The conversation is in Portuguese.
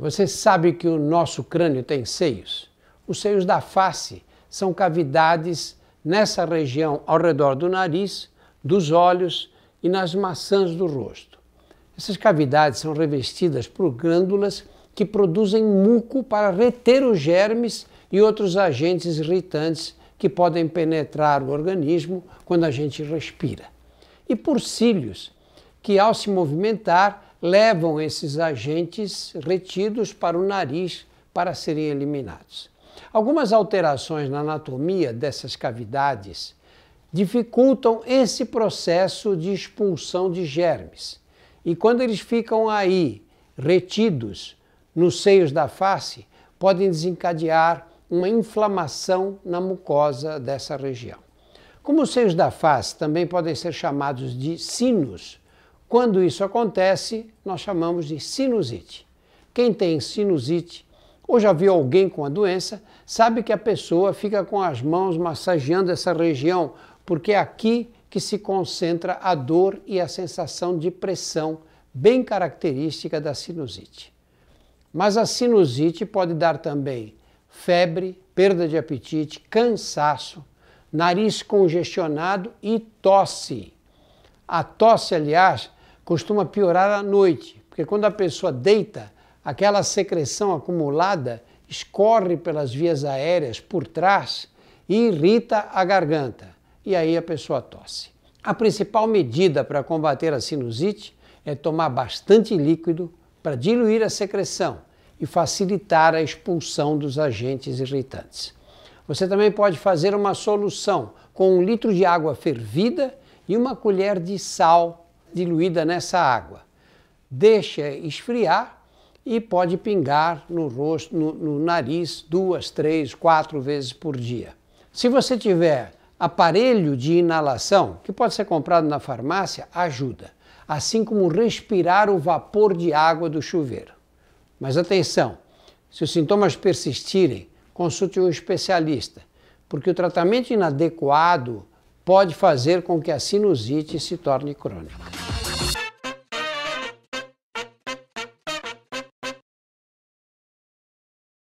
Você sabe que o nosso crânio tem seios? Os seios da face são cavidades nessa região ao redor do nariz, dos olhos e nas maçãs do rosto. Essas cavidades são revestidas por glândulas que produzem muco para reter os germes e outros agentes irritantes que podem penetrar o organismo quando a gente respira. E por cílios, que ao se movimentar levam esses agentes retidos para o nariz para serem eliminados. Algumas alterações na anatomia dessas cavidades dificultam esse processo de expulsão de germes. E quando eles ficam aí, retidos nos seios da face, podem desencadear uma inflamação na mucosa dessa região. Como os seios da face também podem ser chamados de sinos, quando isso acontece, nós chamamos de sinusite. Quem tem sinusite ou já viu alguém com a doença, sabe que a pessoa fica com as mãos massageando essa região, porque é aqui que se concentra a dor e a sensação de pressão, bem característica da sinusite. Mas a sinusite pode dar também febre, perda de apetite, cansaço, nariz congestionado e tosse. A tosse, aliás, costuma piorar à noite, porque quando a pessoa deita, aquela secreção acumulada escorre pelas vias aéreas por trás e irrita a garganta. E aí a pessoa tosse. A principal medida para combater a sinusite é tomar bastante líquido para diluir a secreção e facilitar a expulsão dos agentes irritantes. Você também pode fazer uma solução com um litro de água fervida e uma colher de sal diluída nessa água. Deixa esfriar e pode pingar no rosto, no, no nariz duas, três, quatro vezes por dia. Se você tiver aparelho de inalação, que pode ser comprado na farmácia, ajuda. Assim como respirar o vapor de água do chuveiro. Mas atenção, se os sintomas persistirem, consulte um especialista, porque o tratamento inadequado pode fazer com que a sinusite se torne crônica.